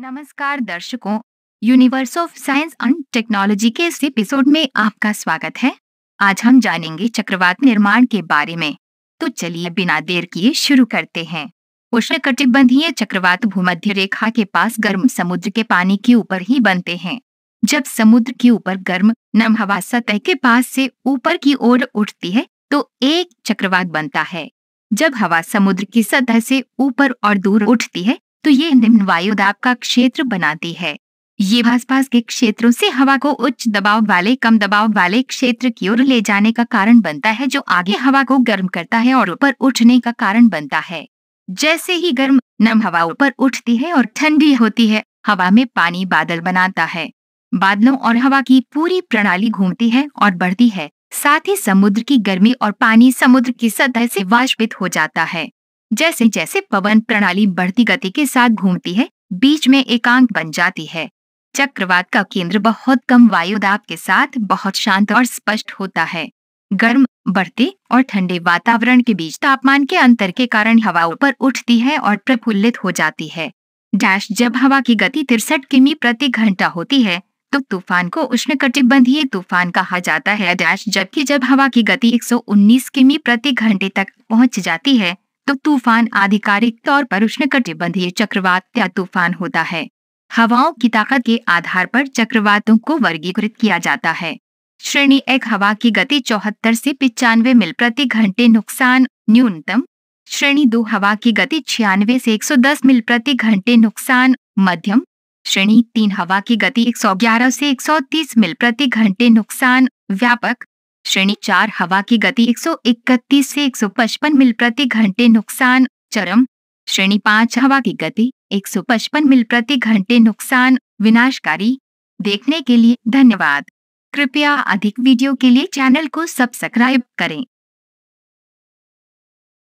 नमस्कार दर्शकों universe of science and technology के इस एपिसोड में आपका स्वागत है आज हम जानेंगे चक्रवात निर्माण के बारे में तो चलिए बिना देर किए शुरू करते हैं उष्णकटिबंधीय चक्रवात भूमध्य रेखा के पास गर्म समुद्र के पानी के ऊपर ही बनते हैं जब समुद्र के ऊपर गर्म नम हवा सतह के पास से ऊपर की ओर उठती है तो एक चक्रवात बनता है जब हवा समुद्र की सतह से ऊपर और दूर उठती है तो ये निम्न वायुदाब का क्षेत्र बनाती है ये आसपास के क्षेत्रों से हवा को उच्च दबाव वाले कम दबाव वाले क्षेत्र की ओर ले जाने का कारण बनता है जो आगे हवा को गर्म करता है और ऊपर उठने का कारण बनता है जैसे ही गर्म नम हवा ऊपर उठती है और ठंडी होती है हवा में पानी बादल बनाता है बादलों और हवा की पूरी प्रणाली घूमती है और बढ़ती है साथ ही समुद्र की गर्मी और पानी समुद्र की सतह से वाष्पित हो जाता है जैसे जैसे पवन प्रणाली बढ़ती गति के साथ घूमती है बीच में एकांक बन जाती है चक्रवात का केंद्र बहुत कम वायुदाब के साथ बहुत शांत और स्पष्ट होता है गर्म बढ़ते और ठंडे वातावरण के बीच तापमान के अंतर के कारण हवा ऊपर उठती है और प्रफुल्लित हो जाती है डैश जब हवा की गति तिरसठ किमी प्रति घंटा होती है तो तूफान को उष्णकटिबंधीय तूफान कहा जाता है डैश जबकि जब हवा की गति 119 किमी प्रति घंटे तक पहुंच जाती है तो तूफान आधिकारिक तौर पर उष्णकटिबंधीय चक्रवात या तूफान होता है हवाओं की ताकत के आधार पर चक्रवातों को वर्गीकृत किया जाता है श्रेणी एक हवा की गति चौहत्तर से पिचानवे मील प्रति घंटे नुकसान न्यूनतम श्रेणी दो हवा की गति छियानवे से 110 मील प्रति घंटे नुकसान मध्यम श्रेणी तीन हवा की गति 111 से 130 मील प्रति घंटे नुकसान व्यापक श्रेणी चार हवा की गति 131 से 155 मील प्रति घंटे नुकसान चरम श्रेणी पाँच हवा की गति 155 मील प्रति घंटे नुकसान विनाशकारी देखने के लिए धन्यवाद कृपया अधिक वीडियो के लिए चैनल को सब्सक्राइब करें